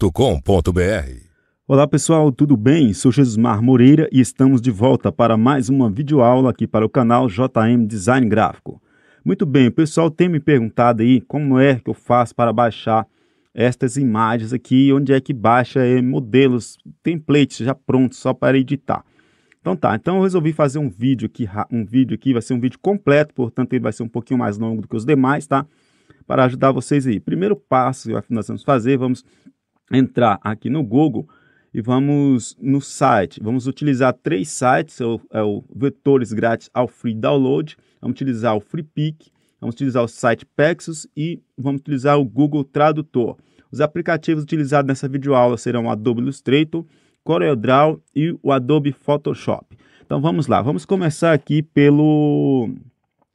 www.marmoreira.com.br Olá pessoal, tudo bem? Sou Jesus Mar Moreira e estamos de volta para mais uma videoaula aqui para o canal JM Design Gráfico. Muito bem, o pessoal tem me perguntado aí como é que eu faço para baixar estas imagens aqui, onde é que baixa é, modelos, templates já prontos só para editar. Então tá, então eu resolvi fazer um vídeo aqui, um vídeo aqui, vai ser um vídeo completo, portanto ele vai ser um pouquinho mais longo do que os demais, tá? Para ajudar vocês aí. Primeiro passo que nós vamos fazer, vamos entrar aqui no Google e vamos no site. Vamos utilizar três sites, é o, é o Vetores Grátis ao Free Download, vamos utilizar o FreePic, vamos utilizar o site Pexus e vamos utilizar o Google Tradutor. Os aplicativos utilizados nessa videoaula serão o Adobe Illustrator, CorelDRAW e o Adobe Photoshop. Então vamos lá, vamos começar aqui pelo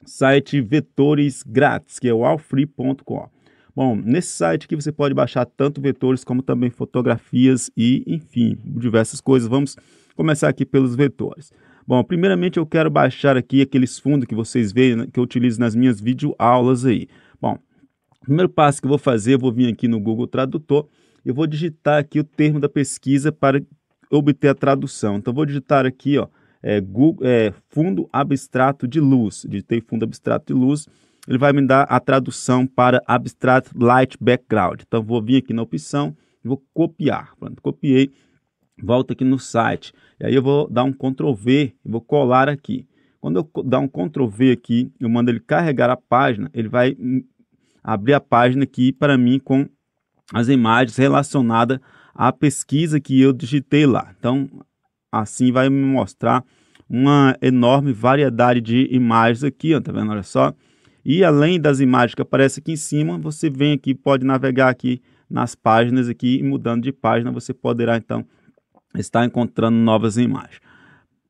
site Vetores Grátis, que é o alfree.com. Bom, nesse site aqui você pode baixar tanto vetores como também fotografias e, enfim, diversas coisas. Vamos começar aqui pelos vetores. Bom, primeiramente eu quero baixar aqui aqueles fundos que vocês veem, né, que eu utilizo nas minhas videoaulas aí. Bom, primeiro passo que eu vou fazer, eu vou vir aqui no Google Tradutor, eu vou digitar aqui o termo da pesquisa para obter a tradução. Então, eu vou digitar aqui, ó, é, Google, é, fundo abstrato de luz. Digitei fundo abstrato de luz ele vai me dar a tradução para Abstract Light Background. Então, vou vir aqui na opção e vou copiar. Pronto, copiei, volto aqui no site. E aí eu vou dar um Ctrl V e vou colar aqui. Quando eu dar um Ctrl V aqui, eu mando ele carregar a página, ele vai abrir a página aqui para mim com as imagens relacionadas à pesquisa que eu digitei lá. Então, assim vai me mostrar uma enorme variedade de imagens aqui, ó, tá vendo? Olha só, e além das imagens que aparecem aqui em cima, você vem aqui, pode navegar aqui nas páginas aqui e mudando de página você poderá então estar encontrando novas imagens.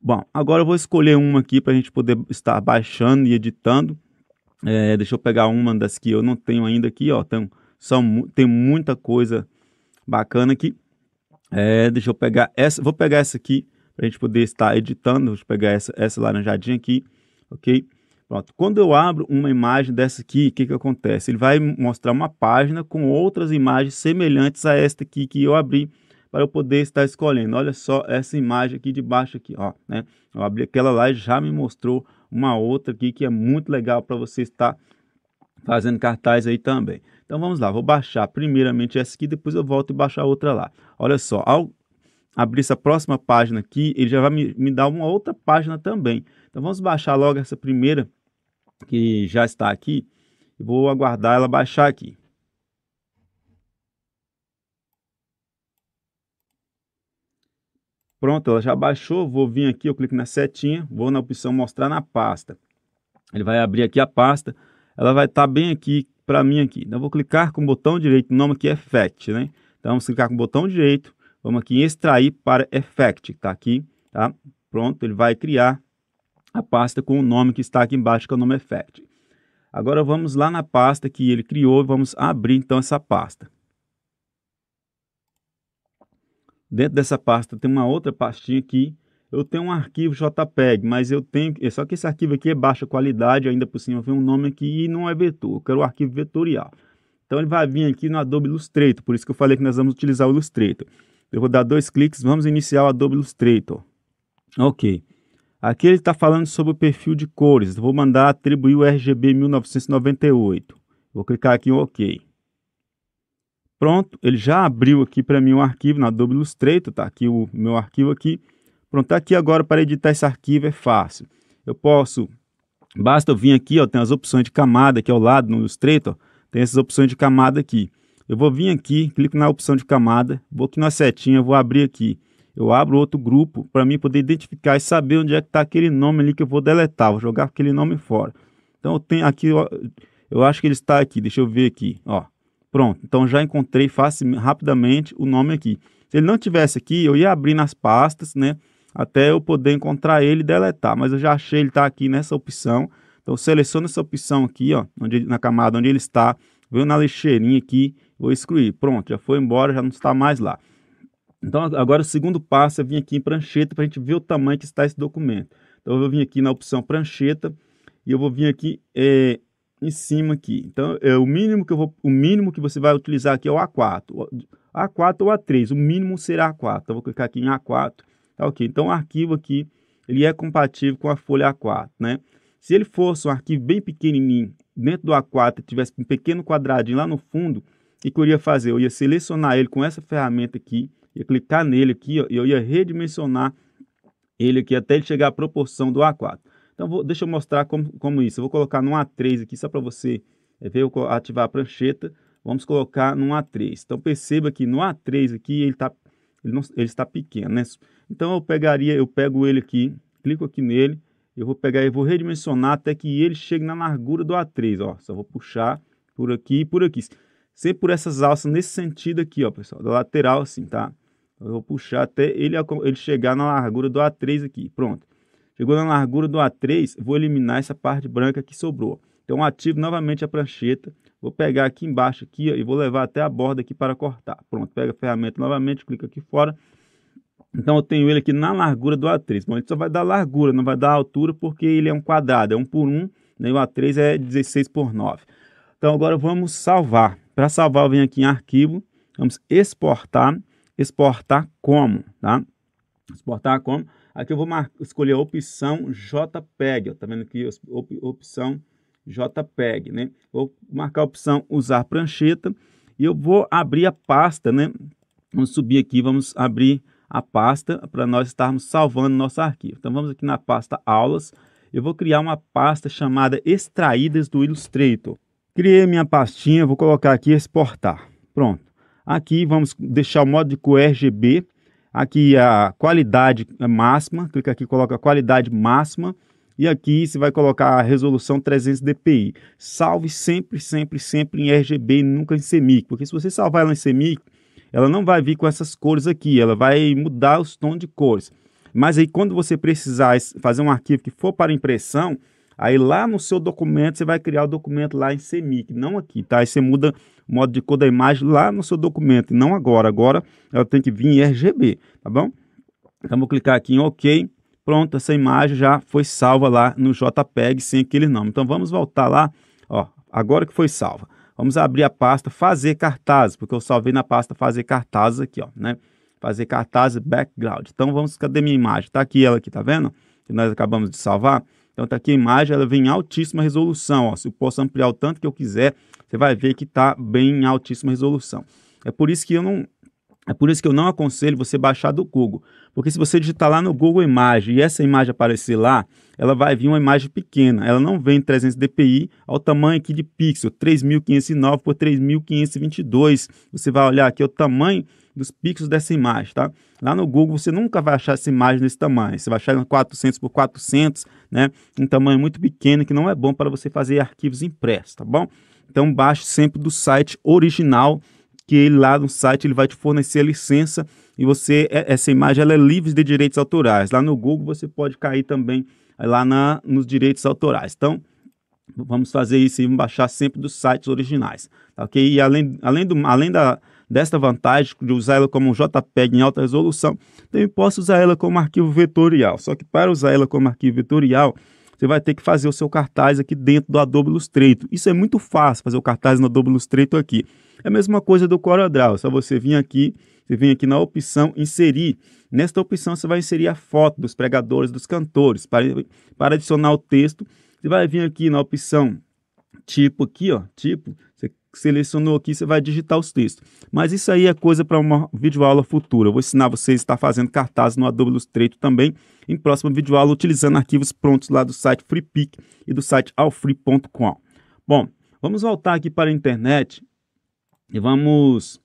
Bom, agora eu vou escolher uma aqui para a gente poder estar baixando e editando. É, deixa eu pegar uma das que eu não tenho ainda aqui, ó. Tem, são, tem muita coisa bacana aqui. É, deixa eu pegar essa, vou pegar essa aqui para a gente poder estar editando. Vou pegar essa, essa laranjadinha aqui, ok? Pronto. Quando eu abro uma imagem dessa aqui, o que, que acontece? Ele vai mostrar uma página com outras imagens semelhantes a esta aqui que eu abri para eu poder estar escolhendo. Olha só essa imagem aqui de baixo aqui, ó, né? Eu abri aquela lá e já me mostrou uma outra aqui que é muito legal para você estar fazendo cartaz aí também. Então vamos lá, vou baixar primeiramente essa aqui, depois eu volto e baixo a outra lá. Olha só, ao abrir essa próxima página aqui, ele já vai me, me dar uma outra página também. Então vamos baixar logo essa primeira que já está aqui. Vou aguardar ela baixar aqui. Pronto, ela já baixou. Vou vir aqui, eu clico na setinha, vou na opção mostrar na pasta. Ele vai abrir aqui a pasta. Ela vai estar tá bem aqui para mim aqui. Então, vou clicar com o botão direito, o nome aqui é Effect, né? Então, vamos clicar com o botão direito, vamos aqui em extrair para Effect, que está aqui, tá? Pronto, ele vai criar a pasta com o nome que está aqui embaixo, que é o nome Effect. Agora vamos lá na pasta que ele criou e vamos abrir então essa pasta. Dentro dessa pasta tem uma outra pastinha aqui. Eu tenho um arquivo JPEG, mas eu tenho... Só que esse arquivo aqui é baixa qualidade, ainda por cima vem um nome aqui e não é vetor. Eu quero o arquivo vetorial. Então ele vai vir aqui no Adobe Illustrator, por isso que eu falei que nós vamos utilizar o Illustrator. Eu vou dar dois cliques, vamos iniciar o Adobe Illustrator. Ok. Aqui ele está falando sobre o perfil de cores. Vou mandar atribuir o RGB 1998. Vou clicar aqui em OK. Pronto, ele já abriu aqui para mim um arquivo na Adobe Illustrator, tá aqui o meu arquivo aqui. Pronto, tá aqui agora para editar esse arquivo é fácil. Eu posso, basta eu vir aqui, ó, tem as opções de camada aqui ao lado no Illustrator, tem essas opções de camada aqui. Eu vou vir aqui, clico na opção de camada, vou aqui na setinha, vou abrir aqui eu abro outro grupo para mim poder identificar e saber onde é que está aquele nome ali que eu vou deletar, vou jogar aquele nome fora. Então eu tenho aqui, eu, acho que ele está aqui, deixa eu ver aqui, ó. Pronto, então já encontrei facil, rapidamente o nome aqui. Se ele não tivesse aqui, eu ia abrir nas pastas, né? Até eu poder encontrar ele e deletar, mas eu já achei ele está aqui nessa opção. Então seleciono essa opção aqui, ó, onde, na camada onde ele está, venho na lixeirinha aqui, vou excluir. Pronto, já foi embora, já não está mais lá. Então, agora o segundo passo é vir aqui em prancheta para a gente ver o tamanho que está esse documento. Então, eu vou vir aqui na opção prancheta e eu vou vir aqui é, em cima aqui. Então, é o mínimo que eu vou, o mínimo que você vai utilizar aqui é o A4. A4 ou A3, o mínimo será A4. Então, eu vou clicar aqui em A4. Tá ok. Então, o arquivo aqui, ele é compatível com a folha A4, né? Se ele fosse um arquivo bem pequenininho dentro do A4 e tivesse um pequeno quadradinho lá no fundo, o que eu iria fazer? Eu ia selecionar ele com essa ferramenta aqui, ia clicar nele aqui ó, e eu ia redimensionar ele aqui até ele chegar à proporção do A4. Então, vou, deixa eu mostrar como, como isso. Eu vou colocar no A3 aqui só para você é, ver eu ativar a prancheta. Vamos colocar no A3. Então, perceba que no A3 aqui ele, tá, ele, não, ele está pequeno, né? Então, eu pegaria, eu pego ele aqui, clico aqui nele, eu vou pegar e vou redimensionar até que ele chegue na largura do A3, ó. Só vou puxar por aqui e por aqui. Sempre por essas alças nesse sentido aqui, ó, pessoal, da lateral assim, tá? Eu vou puxar até ele, ele chegar na largura do A3 aqui. Pronto. Chegou na largura do A3, vou eliminar essa parte branca que sobrou. Então ativo novamente a prancheta, vou pegar aqui embaixo aqui ó, e vou levar até a borda aqui para cortar. Pronto, pega a ferramenta novamente, clica aqui fora. Então eu tenho ele aqui na largura do A3. Bom, ele só vai dar largura, não vai dar altura porque ele é um quadrado, é 1 por 1, né? e o A3 é 16 por 9. Então agora vamos salvar. Para salvar eu venho aqui em arquivo, vamos exportar exportar como, tá? Exportar como. Aqui eu vou escolher a opção JPEG, ó, tá vendo aqui op opção JPEG, né? Vou marcar a opção usar prancheta e eu vou abrir a pasta, né? Vamos subir aqui, vamos abrir a pasta para nós estarmos salvando nosso arquivo. Então vamos aqui na pasta aulas, eu vou criar uma pasta chamada extraídas do Illustrator. Criei minha pastinha, vou colocar aqui exportar. Pronto. Aqui vamos deixar o modo de cor RGB, aqui a qualidade é máxima, clica aqui coloca qualidade máxima e aqui você vai colocar a resolução 300 dpi. Salve sempre, sempre, sempre em RGB e nunca em CMYK, porque se você salvar ela em CMYK, ela não vai vir com essas cores aqui, ela vai mudar os tons de cores. Mas aí quando você precisar fazer um arquivo que for para impressão, Aí lá no seu documento, você vai criar o documento lá em semic, não aqui, tá? Aí você muda o modo de cor da imagem lá no seu documento, não agora. Agora ela tem que vir em RGB, tá bom? Então vou clicar aqui em OK. Pronto, essa imagem já foi salva lá no JPEG sem aquele nome. Então vamos voltar lá, ó, agora que foi salva. Vamos abrir a pasta fazer cartazes, porque eu salvei na pasta fazer cartazes aqui, ó, né? Fazer cartazes background. Então vamos, cadê minha imagem? Tá aqui ela aqui, tá vendo? Que nós acabamos de salvar. Então está aqui a imagem, ela vem em altíssima resolução. Ó. Se eu posso ampliar o tanto que eu quiser, você vai ver que está bem em altíssima resolução. É por isso que eu não é por isso que eu não aconselho você baixar do Google, porque se você digitar lá no Google imagem e essa imagem aparecer lá, ela vai vir uma imagem pequena, ela não vem 300 dpi ao tamanho aqui de pixel, 3509 por 3522. Você vai olhar aqui o tamanho dos pixels dessa imagem, tá? Lá no Google você nunca vai achar essa imagem nesse tamanho. Você vai achar em 400 por 400, né? Um tamanho muito pequeno que não é bom para você fazer arquivos impressos, tá bom? Então baixe sempre do site original que ele lá no site ele vai te fornecer a licença e você é, essa imagem ela é livre de direitos autorais. Lá no Google você pode cair também eh, lá na, nos direitos autorais. Então vamos fazer isso e baixar sempre dos sites originais, tá? ok? E além, além, do, além da desta vantagem de usar ela como um JPEG em alta resolução, também posso usar ela como arquivo vetorial. Só que para usar ela como arquivo vetorial, você vai ter que fazer o seu cartaz aqui dentro do Adobe Illustrator. Isso é muito fácil, fazer o cartaz no Adobe Illustrator aqui. É a mesma coisa do CorelDRAW, é só você vir aqui, você vem aqui na opção inserir. Nesta opção você vai inserir a foto dos pregadores, dos cantores. Para, para adicionar o texto, você vai vir aqui na opção tipo aqui, ó, tipo, você selecionou aqui, você vai digitar os textos. Mas isso aí é coisa para uma videoaula futura. Eu vou ensinar vocês a estar fazendo cartazes no Adobe Illustrator também, em próxima videoaula, utilizando arquivos prontos lá do site FreePic e do site alfree.com. Bom, vamos voltar aqui para a internet e vamos...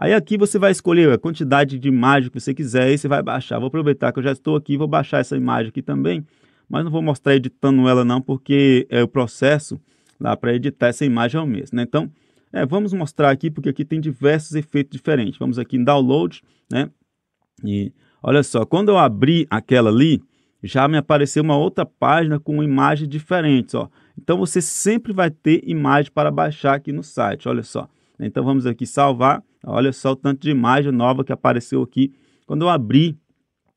Aí aqui você vai escolher a quantidade de imagem que você quiser e você vai baixar. Vou aproveitar que eu já estou aqui, vou baixar essa imagem aqui também, mas não vou mostrar editando ela não, porque é o processo lá para editar essa imagem ao mesmo, né? Então, é, vamos mostrar aqui, porque aqui tem diversos efeitos diferentes. Vamos aqui em download, né? E olha só, quando eu abri aquela ali, já me apareceu uma outra página com imagens diferentes, ó. Então você sempre vai ter imagem para baixar aqui no site, olha só. Então vamos aqui salvar, olha só o tanto de imagem nova que apareceu aqui quando eu abri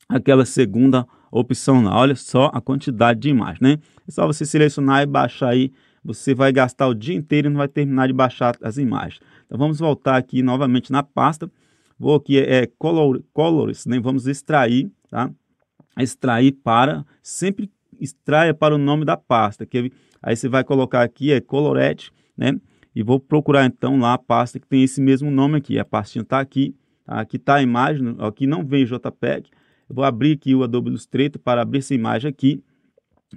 aquela segunda opção lá. Olha só a quantidade de imagens, né? É só você selecionar e baixar aí você vai gastar o dia inteiro e não vai terminar de baixar as imagens. Então vamos voltar aqui novamente na pasta. Vou aqui é, é color, colors, né? vamos extrair, tá? Extrair para, sempre extraia para o nome da pasta. Que aí você vai colocar aqui é colorete, né? E vou procurar então lá a pasta que tem esse mesmo nome aqui. A pastinha está aqui, tá? aqui está a imagem, aqui não vem JPEG. Eu vou abrir aqui o Adobe Illustrator para abrir essa imagem aqui,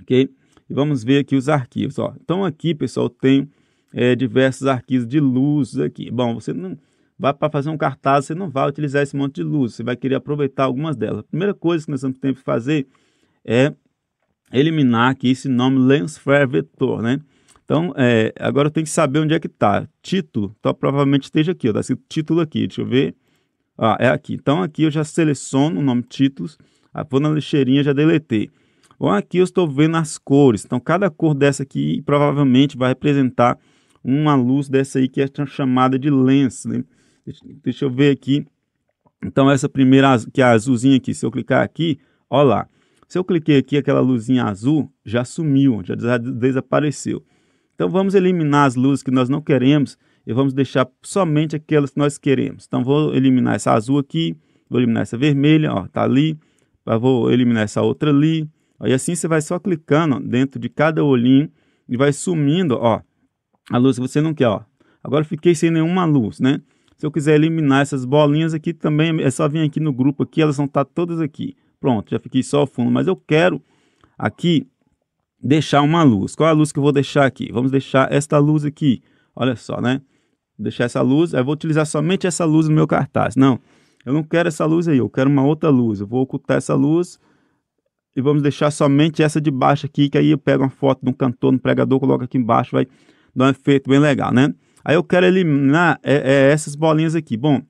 ok? E vamos ver aqui os arquivos. Ó. Então aqui, pessoal, tem é, eh, diversos arquivos de luzes aqui. Bom, você não vai para fazer um cartaz, você não vai utilizar esse monte de luzes, você vai querer aproveitar algumas delas. A primeira coisa que nós vamos ter que fazer é eliminar aqui esse nome Lens Fair né? Então, é, agora eu tenho que saber onde é que está. Título, então provavelmente esteja aqui, está escrito título aqui, deixa eu ver. Ah, é aqui. Então, aqui eu já seleciono o nome títulos, ah, vou na lixeirinha já deletei. Ou aqui eu estou vendo as cores. Então, cada cor dessa aqui provavelmente vai representar uma luz dessa aí que é chamada de lens. Né? Deixa eu ver aqui. Então, essa primeira, que é a azulzinha aqui, se eu clicar aqui, olha lá. Se eu cliquei aqui, aquela luzinha azul já sumiu, já desapareceu. Então, vamos eliminar as luzes que nós não queremos e vamos deixar somente aquelas que nós queremos. Então, vou eliminar essa azul aqui, vou eliminar essa vermelha, ó, tá ali. vou eliminar essa outra ali, e assim você vai só clicando dentro de cada olhinho e vai sumindo, ó, a luz que você não quer, ó. Agora fiquei sem nenhuma luz, né? Se eu quiser eliminar essas bolinhas aqui também, é só vir aqui no grupo aqui, elas vão estar tá todas aqui. Pronto, já fiquei só ao fundo, mas eu quero aqui deixar uma luz. Qual é a luz que eu vou deixar aqui? Vamos deixar esta luz aqui. Olha só, né? Vou deixar essa luz, aí vou utilizar somente essa luz no meu cartaz. Não, eu não quero essa luz aí, eu quero uma outra luz. Eu vou ocultar essa luz, e vamos deixar somente essa de baixo aqui, que aí eu pego uma foto de um cantor, de um pregador, coloco aqui embaixo, vai dar um efeito bem legal, né? Aí eu quero eliminar é, é, essas bolinhas aqui. Bom,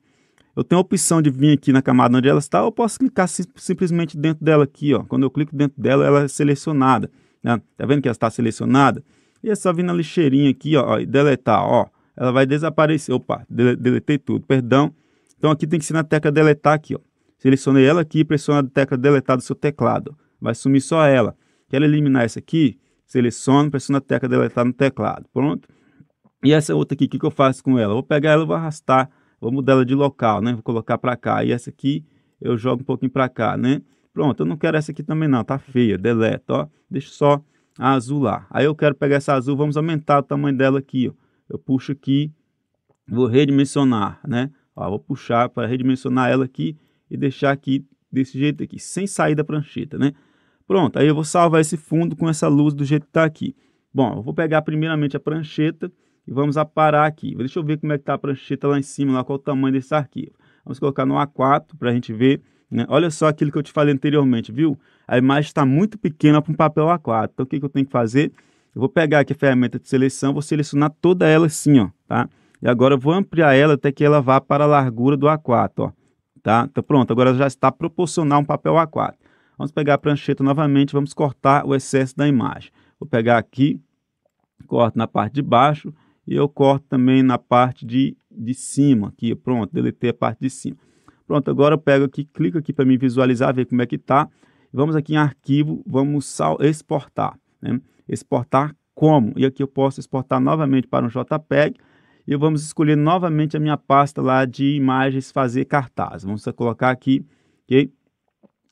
eu tenho a opção de vir aqui na camada onde ela está, ou eu posso clicar sim, simplesmente dentro dela aqui, ó. Quando eu clico dentro dela, ela é selecionada, né? Tá vendo que ela está selecionada? E é só vir na lixeirinha aqui, ó, e deletar, ó. Ela vai desaparecer. Opa, dele deletei tudo, perdão. Então aqui tem que ser na tecla deletar aqui, ó. Selecionei ela aqui e pressiona a tecla deletar do seu teclado vai sumir só ela. Quero eliminar essa aqui, seleciono, pressiono a tecla deletar tá no teclado, pronto. E essa outra aqui, o que, que eu faço com ela? Vou pegar ela, vou arrastar, vou mudar ela de local, né? Vou colocar para cá. E essa aqui eu jogo um pouquinho para cá, né? Pronto, eu não quero essa aqui também não, tá feia, deleta, ó. Deixa só a azul lá. Aí eu quero pegar essa azul, vamos aumentar o tamanho dela aqui, ó. Eu puxo aqui, vou redimensionar, né? Ó, vou puxar para redimensionar ela aqui e deixar aqui desse jeito aqui, sem sair da prancheta, né? Pronto, aí eu vou salvar esse fundo com essa luz do jeito que está aqui. Bom, eu vou pegar primeiramente a prancheta e vamos aparar aqui. Deixa eu ver como é que está a prancheta lá em cima, lá, qual o tamanho desse arquivo. Vamos colocar no A4 para a gente ver. Né? Olha só aquilo que eu te falei anteriormente, viu? A imagem está muito pequena para um papel A4. Então, o que, que eu tenho que fazer? Eu vou pegar aqui a ferramenta de seleção, vou selecionar toda ela assim, ó, tá? E agora eu vou ampliar ela até que ela vá para a largura do A4, ó tá? Então pronto, agora já está proporcional um papel A4. Vamos pegar a prancheta novamente, vamos cortar o excesso da imagem. Vou pegar aqui, corto na parte de baixo e eu corto também na parte de, de cima aqui, pronto, deletei a parte de cima. Pronto, agora eu pego aqui, clico aqui para me visualizar, ver como é que tá. Vamos aqui em arquivo, vamos exportar, né? Exportar como? E aqui eu posso exportar novamente para um JPEG, e vamos escolher novamente a minha pasta lá de imagens fazer cartaz. Vamos colocar aqui, ok?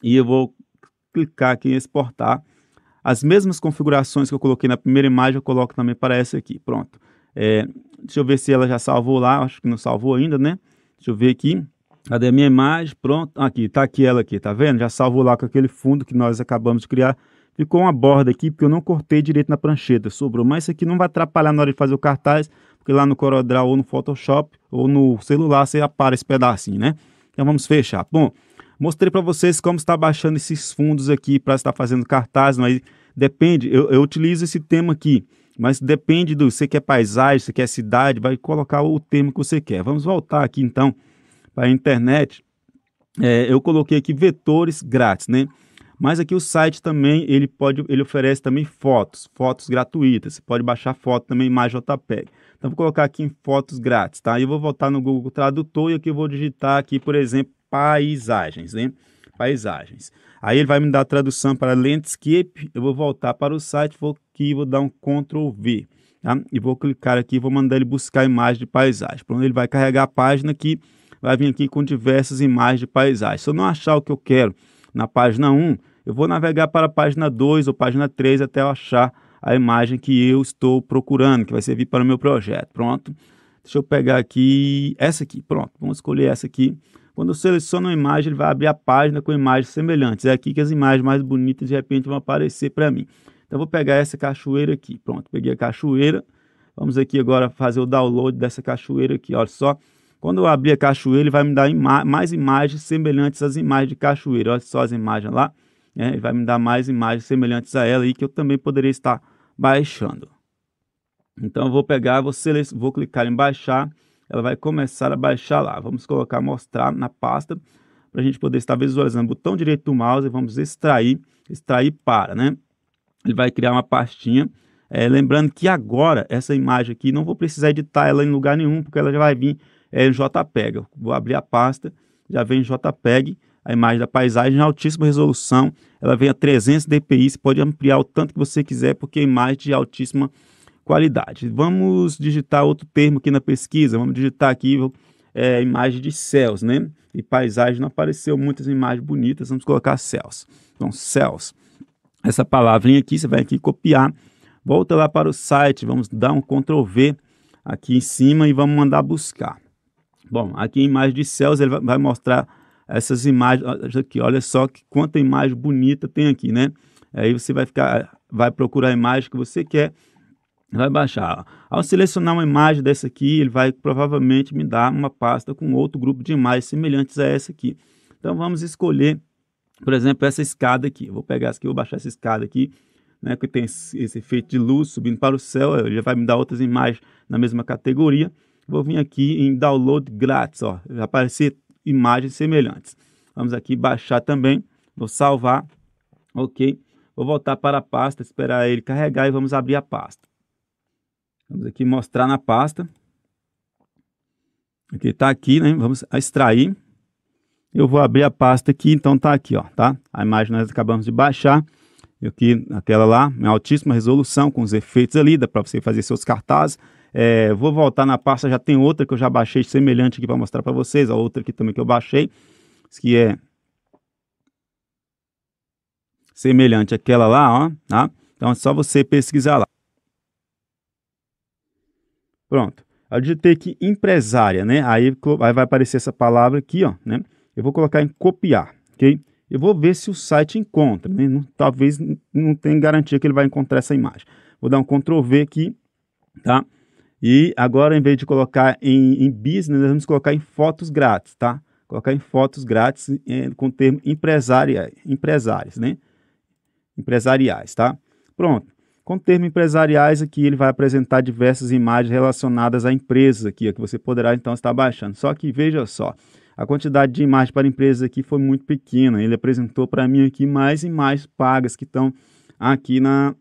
E eu vou clicar aqui em exportar. As mesmas configurações que eu coloquei na primeira imagem, eu coloco também para essa aqui. Pronto. É, deixa eu ver se ela já salvou lá. Acho que não salvou ainda, né? Deixa eu ver aqui. Cadê a minha imagem? Pronto. Aqui, tá aqui ela aqui, tá vendo? Já salvou lá com aquele fundo que nós acabamos de criar. Ficou uma borda aqui, porque eu não cortei direito na prancheta, sobrou. Mas isso aqui não vai atrapalhar na hora de fazer o cartaz, porque lá no CorelDRAW ou no Photoshop ou no celular você apara esse pedacinho, né? Então vamos fechar. Bom, mostrei para vocês como está baixando esses fundos aqui para estar fazendo cartaz, mas depende, eu, eu utilizo esse tema aqui, mas depende do você quer paisagem, você quer cidade, vai colocar o tema que você quer. Vamos voltar aqui então para a internet. É, eu coloquei aqui vetores grátis, né? Mas aqui o site também ele pode, ele oferece também fotos, fotos gratuitas. Você pode baixar foto também mais JPEG. Então, vou colocar aqui em fotos grátis, tá? Eu vou voltar no Google Tradutor e aqui eu vou digitar aqui, por exemplo, paisagens, né? Paisagens. Aí ele vai me dar a tradução para landscape. Eu vou voltar para o site, vou aqui, vou dar um Ctrl V, tá? E vou clicar aqui, vou mandar ele buscar imagem de paisagem. Pronto, ele vai carregar a página aqui, vai vir aqui com diversas imagens de paisagem. Se eu não achar o que eu quero na página 1, eu vou navegar para a página 2 ou página 3 até eu achar a imagem que eu estou procurando, que vai servir para o meu projeto. Pronto. Deixa eu pegar aqui essa aqui. Pronto, vamos escolher essa aqui. Quando eu seleciono uma imagem, ele vai abrir a página com imagens semelhantes. É aqui que as imagens mais bonitas de repente vão aparecer para mim. Então, eu vou pegar essa cachoeira aqui. Pronto, peguei a cachoeira. Vamos aqui agora fazer o download dessa cachoeira aqui. Olha só. Quando eu abrir a cachoeira, ele vai me dar ima mais imagens semelhantes às imagens de cachoeira. Olha só as imagens lá. É, ele vai me dar mais imagens semelhantes a ela e que eu também poderia estar baixando. Então eu vou pegar, vou, vou clicar em baixar, ela vai começar a baixar lá. Vamos colocar mostrar na pasta para a gente poder estar visualizando o botão direito do mouse e vamos extrair, extrair para, né? Ele vai criar uma pastinha. É, lembrando que agora essa imagem aqui não vou precisar editar ela em lugar nenhum, porque ela já vai vir é, em JPEG. vou abrir a pasta, já vem JPEG a imagem da paisagem em altíssima resolução. Ela vem a 300 dpi, você pode ampliar o tanto que você quiser, porque é imagem de altíssima qualidade. Vamos digitar outro termo aqui na pesquisa, vamos digitar aqui é, imagem de céus, né? E paisagem não apareceu muitas imagens bonitas, vamos colocar céus. Então, céus. Essa palavrinha aqui, você vai aqui copiar, volta lá para o site, vamos dar um Ctrl V aqui em cima e vamos mandar buscar. Bom, aqui em imagem de céus ele vai mostrar essas imagens aqui. Olha só que quanta imagem bonita tem aqui, né? Aí você vai ficar, vai procurar a imagem que você quer, vai baixar. Ao selecionar uma imagem dessa aqui, ele vai provavelmente me dar uma pasta com outro grupo de imagens semelhantes a essa aqui. Então vamos escolher, por exemplo, essa escada aqui. Eu vou pegar essa aqui, vou baixar essa escada aqui. Né, que tem esse efeito de luz subindo para o céu, ele já vai me dar outras imagens na mesma categoria. Vou vir aqui em download grátis, ó, vai aparecer imagens semelhantes. Vamos aqui baixar também, vou salvar, ok. Vou voltar para a pasta, esperar ele carregar e vamos abrir a pasta. Vamos aqui mostrar na pasta. Aqui está aqui, né? Vamos extrair. Eu vou abrir a pasta aqui, então está aqui, ó, tá? A imagem nós acabamos de baixar. Eu aqui, aquela lá, em altíssima resolução, com os efeitos ali, dá para você fazer seus cartazes. É, vou voltar na pasta, já tem outra que eu já baixei semelhante aqui para mostrar para vocês, a outra aqui também que eu baixei, que é semelhante àquela lá, ó, tá? Então é só você pesquisar lá. Pronto. Eu digitei aqui empresária, né? Aí, aí vai aparecer essa palavra aqui, ó, né? Eu vou colocar em copiar, ok? Eu vou ver se o site encontra, né? Não, talvez não tenha garantia que ele vai encontrar essa imagem. Vou dar um Ctrl V aqui, tá? E agora, em vez de colocar em, em business, nós vamos colocar em fotos grátis, tá? Colocar em fotos grátis em, é, com o termo empresária, empresários, né? Empresariais, tá? Pronto. Com o termo empresariais aqui, ele vai apresentar diversas imagens relacionadas à empresa aqui, que você poderá então estar baixando. Só que veja só, a quantidade de imagens para empresas aqui foi muito pequena. Ele apresentou para mim aqui mais imagens pagas que estão aqui na,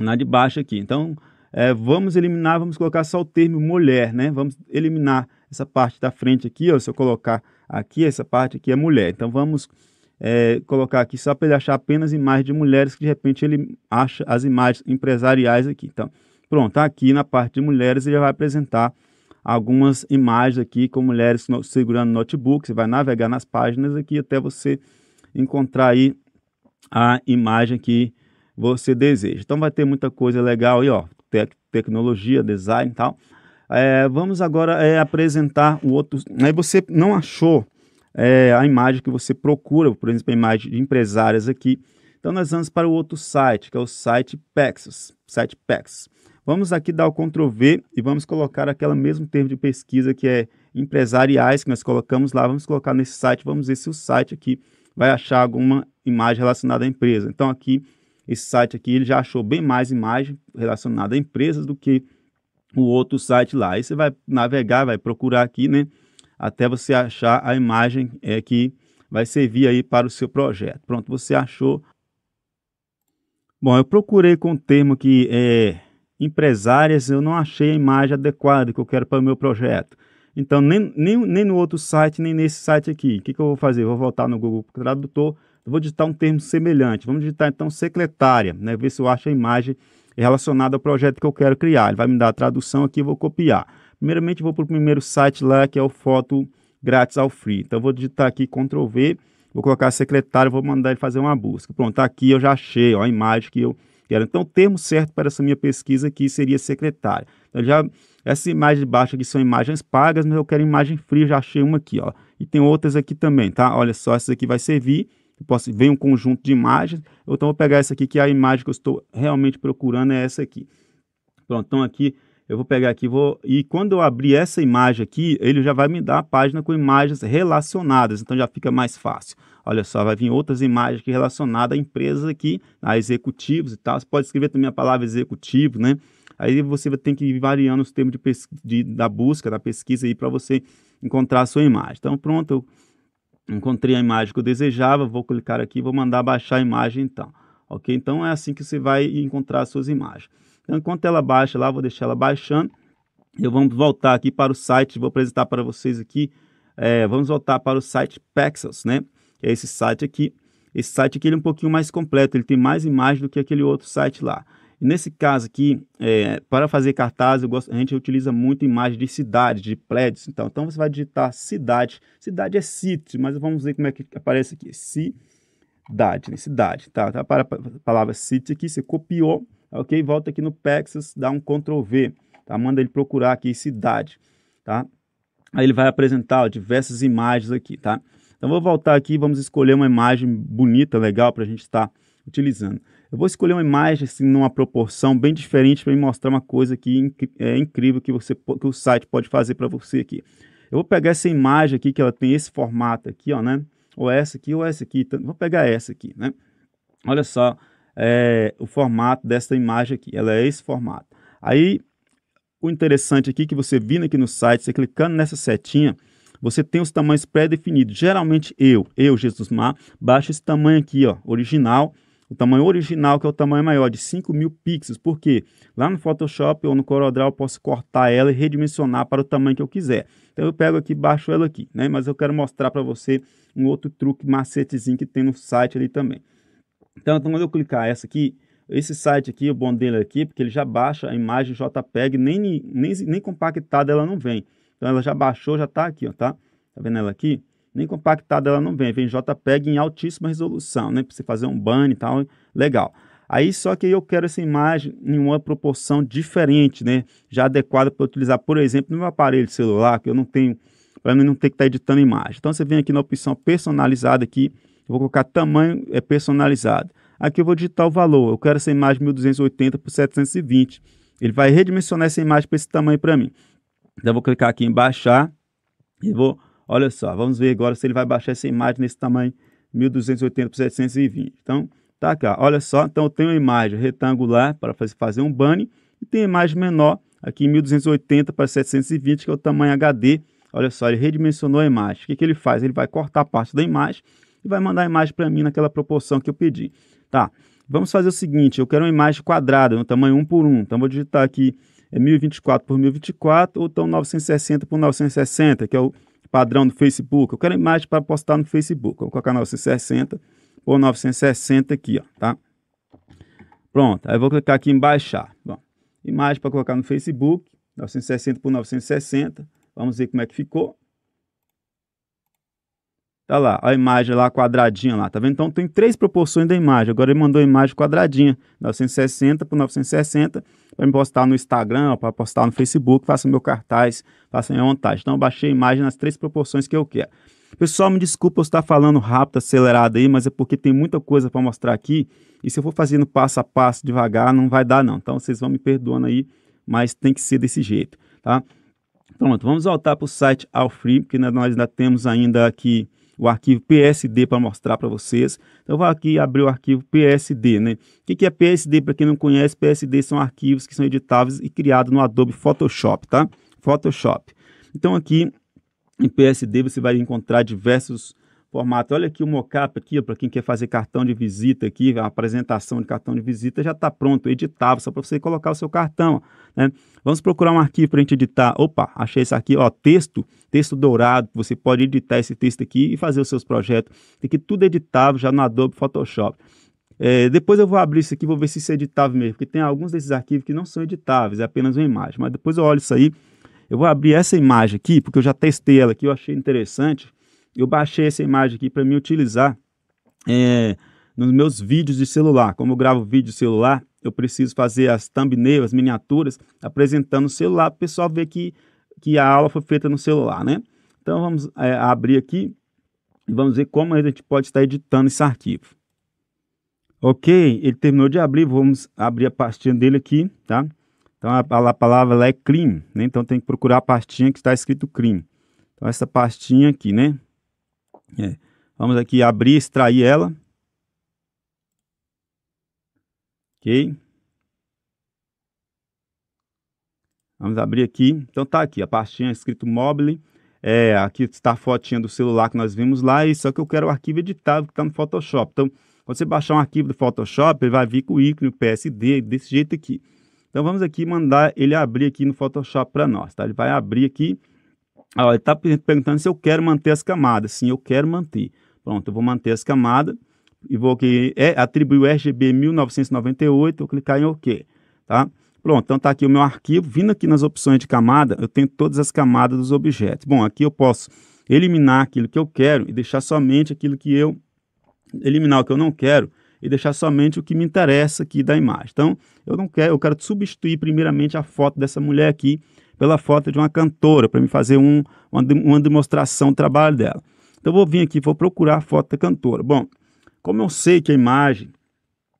na de baixo aqui. Então, é, vamos eliminar, vamos colocar só o termo mulher, né? Vamos eliminar essa parte da frente aqui, ó, se eu colocar aqui, essa parte aqui é mulher. Então, vamos é, colocar aqui só para ele achar apenas imagens de mulheres, que de repente ele acha as imagens empresariais aqui. Então, pronto, tá aqui na parte de mulheres ele vai apresentar algumas imagens aqui com mulheres segurando notebook. Você vai navegar nas páginas aqui até você encontrar aí a imagem que você deseja. Então vai ter muita coisa legal aí, ó tecnologia, design e tal. É, vamos agora é, apresentar o outro. Aí você não achou é, a imagem que você procura, por exemplo, a imagem de empresárias aqui. Então nós vamos para o outro site, que é o site Pexas. Site Pexas. Vamos aqui dar o Ctrl V e vamos colocar aquele mesmo termo de pesquisa que é empresariais, que nós colocamos lá. Vamos colocar nesse site, vamos ver se o site aqui vai achar alguma imagem relacionada à empresa. Então aqui esse site aqui ele já achou bem mais imagem relacionada a empresas do que o outro site lá. Aí você vai navegar, vai procurar aqui, né? Até você achar a imagem é, que vai servir aí para o seu projeto. Pronto, você achou. Bom, eu procurei com o termo que é empresárias, eu não achei a imagem adequada que eu quero para o meu projeto. Então, nem, nem, nem no outro site, nem nesse site aqui. O que, que eu vou fazer? Eu vou voltar no Google Tradutor vou digitar um termo semelhante. Vamos digitar então secretária, né? Ver se eu acho a imagem relacionada ao projeto que eu quero criar. Ele vai me dar a tradução aqui, eu vou copiar. Primeiramente, vou para o primeiro site lá, que é o Foto Grátis ao Free. Então, eu vou digitar aqui Ctrl V, vou colocar secretário, vou mandar ele fazer uma busca. Pronto, tá aqui eu já achei ó, a imagem que eu quero. Então, o termo certo para essa minha pesquisa aqui seria secretária. Então, já essa imagem de baixo aqui são imagens pagas, mas eu quero imagem free. já achei uma aqui, ó. E tem outras aqui também, tá? Olha só, essa aqui vai servir que possa, vem um conjunto de imagens, ou então vou pegar essa aqui, que é a imagem que eu estou realmente procurando, é essa aqui. Pronto, então aqui eu vou pegar aqui vou, e quando eu abrir essa imagem aqui, ele já vai me dar a página com imagens relacionadas, então já fica mais fácil. Olha só, vai vir outras imagens aqui relacionadas a empresas aqui, a executivos e tal. Você pode escrever também a palavra executivo, né? Aí você tem que ir variando os termos de, de da busca, da pesquisa aí para você encontrar a sua imagem. Então pronto, eu Encontrei a imagem que eu desejava, vou clicar aqui, vou mandar baixar a imagem então. Ok? Então é assim que você vai encontrar as suas imagens. Então, enquanto ela baixa lá, vou deixar ela baixando. Eu vamos voltar aqui para o site, vou apresentar para vocês aqui. É, vamos voltar para o site Pexels, né? Que é esse site aqui. Esse site aqui é um pouquinho mais completo, ele tem mais imagens do que aquele outro site lá nesse caso aqui, é, para fazer cartaz, gosto, a gente utiliza muito imagem de cidade, de prédios. Então, então você vai digitar cidade. Cidade é city, mas vamos ver como é que aparece aqui. Cidade, né? Cidade, tá? tá para a palavra city aqui, você copiou, ok? Volta aqui no Pexas, dá um Ctrl V, tá? Manda ele procurar aqui cidade, tá? Aí ele vai apresentar ó, diversas imagens aqui, tá? Então vou voltar aqui, vamos escolher uma imagem bonita, legal para a gente estar tá utilizando. Eu vou escolher uma imagem assim, numa proporção bem diferente para me mostrar uma coisa que é, é incrível que, você, que o site pode fazer para você aqui. Eu vou pegar essa imagem aqui, que ela tem esse formato aqui, ó, né? Ou essa aqui, ou essa aqui. Tá, vou pegar essa aqui, né? Olha só é, o formato dessa imagem aqui. Ela é esse formato. Aí, o interessante aqui é que você vindo aqui no site, você clicando nessa setinha, você tem os tamanhos pré-definidos. Geralmente eu, eu, Jesus Mar, baixo esse tamanho aqui, ó, original, o tamanho original, que é o tamanho maior, de mil pixels. Por quê? Lá no Photoshop ou no CorelDRAW eu posso cortar ela e redimensionar para o tamanho que eu quiser. Então eu pego aqui baixo ela aqui, né? Mas eu quero mostrar para você um outro truque macetezinho que tem no site ali também. Então, então quando eu clicar essa aqui, esse site aqui, o bom dele aqui, porque ele já baixa a imagem JPEG, nem, nem, nem compactada ela não vem. Então ela já baixou, já está aqui, ó, tá? Tá vendo ela aqui? Nem compactada ela não vem, vem JPEG em altíssima resolução, né? Para você fazer um banner e tal, legal. Aí só que eu quero essa imagem em uma proporção diferente, né? Já adequada para utilizar, por exemplo, no meu aparelho celular, que eu não tenho, para mim não ter que estar tá editando imagem. Então você vem aqui na opção personalizada aqui, eu vou colocar tamanho é personalizado. Aqui eu vou digitar o valor, eu quero essa imagem 1280 por 720. Ele vai redimensionar essa imagem para esse tamanho para mim. Então eu vou clicar aqui em baixar e vou Olha só, vamos ver agora se ele vai baixar essa imagem nesse tamanho 1280 por 720. Então, tá cá, olha só. Então, eu tenho uma imagem retangular para fazer um bunny e tem a imagem menor aqui 1280 por 720, que é o tamanho HD. Olha só, ele redimensionou a imagem. O que, que ele faz? Ele vai cortar parte da imagem e vai mandar a imagem para mim naquela proporção que eu pedi. Tá, vamos fazer o seguinte, eu quero uma imagem quadrada, no tamanho 1 por 1. Então, vou digitar aqui é 1024 por 1024 ou então 960 por 960, que é o padrão do Facebook, eu quero imagem para postar no Facebook. Eu vou colocar 960 ou 960 aqui, ó, tá? Pronto, aí eu vou clicar aqui em baixar. Bom, imagem para colocar no Facebook, 960 por 960. Vamos ver como é que ficou. Tá lá, a imagem lá quadradinha lá, tá vendo? Então tem três proporções da imagem. Agora ele mandou a imagem quadradinha, 960 por 960, para me postar no Instagram, para postar no Facebook, faça meu cartaz, faça minha vontade. Então eu baixei a imagem nas três proporções que eu quero. Pessoal, me desculpa eu estar falando rápido, acelerado aí, mas é porque tem muita coisa para mostrar aqui, e se eu for fazendo passo a passo devagar, não vai dar não. Então vocês vão me perdoando aí, mas tem que ser desse jeito, tá? Pronto, vamos voltar para o site Free, porque nós ainda temos ainda aqui o arquivo PSD para mostrar para vocês. Então, eu vou aqui abrir o arquivo PSD, né? O que é PSD? Para quem não conhece, PSD são arquivos que são editáveis e criados no Adobe Photoshop, tá? Photoshop. Então, aqui em PSD você vai encontrar diversos formato. Olha aqui o mockup aqui, para quem quer fazer cartão de visita aqui, a apresentação de cartão de visita já está pronto, editável, só para você colocar o seu cartão. Né? Vamos procurar um arquivo para a gente editar. Opa, achei esse aqui, ó, texto, texto dourado. Você pode editar esse texto aqui e fazer os seus projetos. Tem que tudo editável já no Adobe Photoshop. É, depois eu vou abrir isso aqui, vou ver se isso é editável mesmo, porque tem alguns desses arquivos que não são editáveis, é apenas uma imagem. Mas depois eu olho isso aí. Eu vou abrir essa imagem aqui, porque eu já testei ela aqui, eu achei interessante. Eu baixei essa imagem aqui para me utilizar é, nos meus vídeos de celular. Como eu gravo vídeo de celular, eu preciso fazer as thumbnails, as miniaturas, apresentando o celular para o pessoal ver que, que a aula foi feita no celular, né? Então vamos é, abrir aqui e vamos ver como a gente pode estar editando esse arquivo. Ok, ele terminou de abrir, vamos abrir a pastinha dele aqui, tá? Então a, a, palavra lá é crime, né? Então tem que procurar a pastinha que está escrito crime. Então essa pastinha aqui, né? É. Vamos aqui abrir, extrair ela. Ok. Vamos abrir aqui. Então tá aqui a pastinha escrito mobile. É, aqui está a fotinha do celular que nós vimos lá, e só que eu quero o arquivo editável que está no Photoshop. Então, quando você baixar um arquivo do Photoshop, ele vai vir com o ícone o PSD desse jeito aqui. Então, vamos aqui mandar ele abrir aqui no Photoshop para nós, tá? Ele vai abrir aqui ah, ele está perguntando se eu quero manter as camadas. Sim, eu quero manter. Pronto, eu vou manter as camadas e vou aqui, é, atribuir o RGB 1998, vou clicar em OK, tá? Pronto, então está aqui o meu arquivo. Vindo aqui nas opções de camada, eu tenho todas as camadas dos objetos. Bom, aqui eu posso eliminar aquilo que eu quero e deixar somente aquilo que eu... Eliminar o que eu não quero e deixar somente o que me interessa aqui da imagem. Então, eu não quero, eu quero substituir primeiramente a foto dessa mulher aqui pela foto de uma cantora, para me fazer um, uma, uma demonstração do trabalho dela. Então eu vou vir aqui, vou procurar a foto da cantora. Bom, como eu sei que a imagem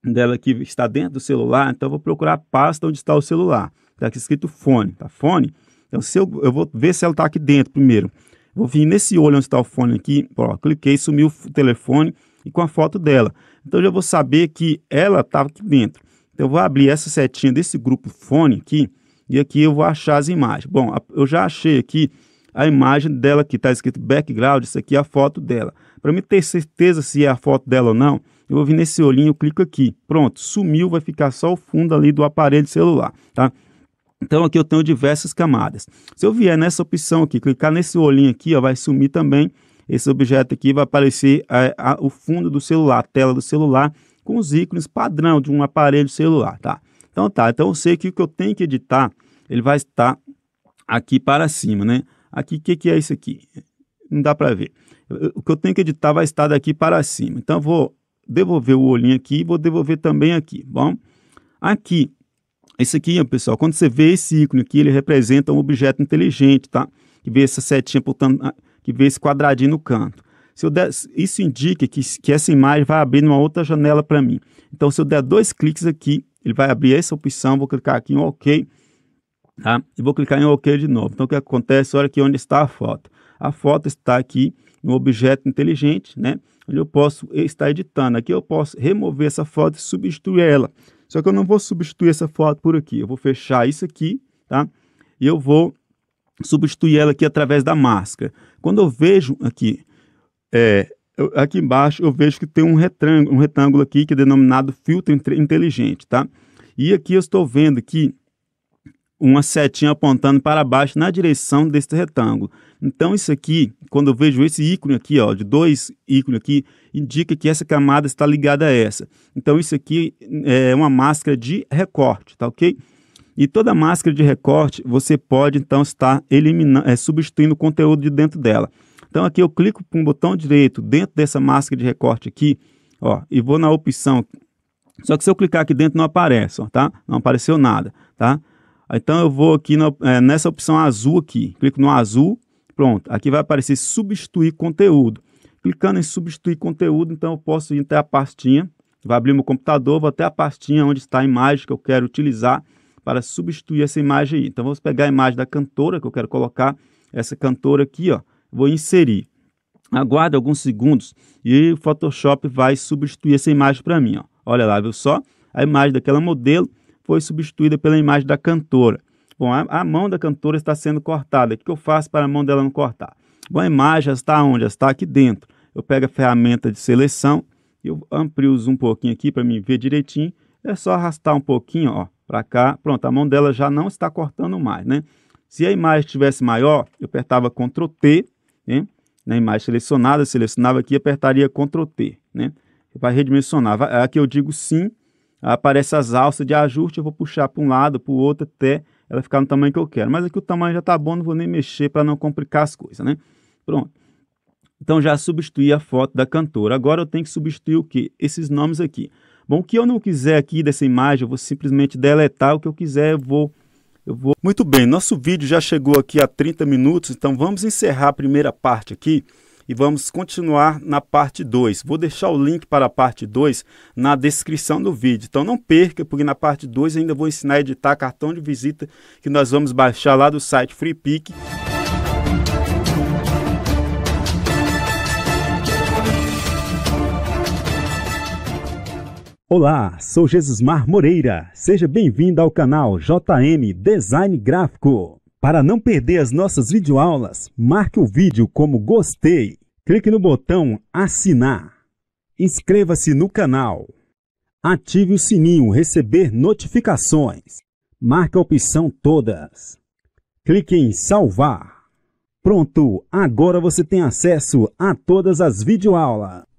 dela aqui está dentro do celular, então eu vou procurar a pasta onde está o celular. Está aqui escrito fone, tá? Fone. Então se eu, eu vou ver se ela está aqui dentro primeiro. Vou vir nesse olho onde está o fone aqui, ó, cliquei, sumiu o telefone e com a foto dela. Então eu já vou saber que ela estava tá aqui dentro. Então eu vou abrir essa setinha desse grupo fone aqui e aqui eu vou achar as imagens. Bom, eu já achei aqui a imagem dela que está escrito background, isso aqui é a foto dela. Para mim ter certeza se é a foto dela ou não, eu vou vir nesse olhinho, clico aqui. Pronto, sumiu, vai ficar só o fundo ali do aparelho celular, tá? Então aqui eu tenho diversas camadas. Se eu vier nessa opção aqui, clicar nesse olhinho aqui, ó, vai sumir também esse objeto aqui, vai aparecer a, é, a, o fundo do celular, a tela do celular, com os ícones padrão de um aparelho celular, tá? Então tá, então eu sei que o que eu tenho que editar, ele vai estar aqui para cima, né? Aqui, o que, que é isso aqui? Não dá para ver. O que eu tenho que editar vai estar daqui para cima. Então eu vou devolver o olhinho aqui e vou devolver também aqui, tá bom? Aqui, esse aqui, pessoal, quando você vê esse ícone aqui, ele representa um objeto inteligente, tá? Que vê essa setinha apontando, que vê esse quadradinho no canto. Se eu der, isso indica que, que essa imagem vai abrir uma outra janela para mim. Então, se eu der dois cliques aqui, ele vai abrir essa opção, vou clicar aqui em OK, tá? E vou clicar em OK de novo. Então, o que acontece? Olha aqui onde está a foto. A foto está aqui no objeto inteligente, né? Onde eu posso estar editando. Aqui eu posso remover essa foto e substituir ela. Só que eu não vou substituir essa foto por aqui. Eu vou fechar isso aqui, tá? E eu vou substituir ela aqui através da máscara. Quando eu vejo aqui é, eu, aqui embaixo eu vejo que tem um retângulo, um retângulo aqui que é denominado filtro inteligente, tá? E aqui eu estou vendo que uma setinha apontando para baixo na direção desse retângulo. Então isso aqui, quando eu vejo esse ícone aqui, ó, de dois ícones aqui, indica que essa camada está ligada a essa. Então isso aqui é, é uma máscara de recorte, tá ok? E toda máscara de recorte você pode então estar eliminando, é, substituindo o conteúdo de dentro dela. Então aqui eu clico com o botão direito dentro dessa máscara de recorte aqui, ó, e vou na opção. Só que se eu clicar aqui dentro não aparece, ó, tá? Não apareceu nada, tá? Então eu vou aqui é, nessa opção azul aqui, clico no azul, pronto. Aqui vai aparecer substituir conteúdo. Clicando em substituir conteúdo, então eu posso ir até a pastinha, vai abrir meu computador, vou até a pastinha onde está a imagem que eu quero utilizar para substituir essa imagem aí. Então vamos pegar a imagem da cantora que eu quero colocar, essa cantora aqui, ó vou inserir. Aguarde alguns segundos e o Photoshop vai substituir essa imagem para mim. Ó. Olha lá, viu só? A imagem daquela modelo foi substituída pela imagem da cantora. Bom, a, a mão da cantora está sendo cortada. O que eu faço para a mão dela não cortar? Bom, a imagem está onde? está aqui dentro. Eu pego a ferramenta de seleção, eu amplio um pouquinho aqui para me ver direitinho. É só arrastar um pouquinho, ó, para cá. Pronto, a mão dela já não está cortando mais, né? Se a imagem tivesse maior, eu apertava Ctrl T né? na imagem selecionada, selecionava aqui e apertaria Ctrl T, né? Para redimensionar. Aqui eu digo sim, aparece as alças de ajuste, eu vou puxar para um lado, para o outro, até ela ficar no tamanho que eu quero. Mas aqui o tamanho já está bom, não vou nem mexer para não complicar as coisas, né? Pronto. Então já substituí a foto da cantora. Agora eu tenho que substituir o quê? Esses nomes aqui. Bom, o que eu não quiser aqui dessa imagem, eu vou simplesmente deletar. O que eu quiser, eu vou eu vou. Muito bem, nosso vídeo já chegou aqui a 30 minutos, então vamos encerrar a primeira parte aqui e vamos continuar na parte 2. Vou deixar o link para a parte 2 na descrição do vídeo. Então não perca, porque na parte 2 ainda vou ensinar a editar cartão de visita que nós vamos baixar lá do site FreePic. Olá, sou Jesus Mar Moreira. Seja bem-vindo ao canal JM Design Gráfico. Para não perder as nossas videoaulas, marque o vídeo como gostei. Clique no botão assinar. Inscreva-se no canal. Ative o sininho receber notificações. Marque a opção todas. Clique em salvar. Pronto, agora você tem acesso a todas as videoaulas.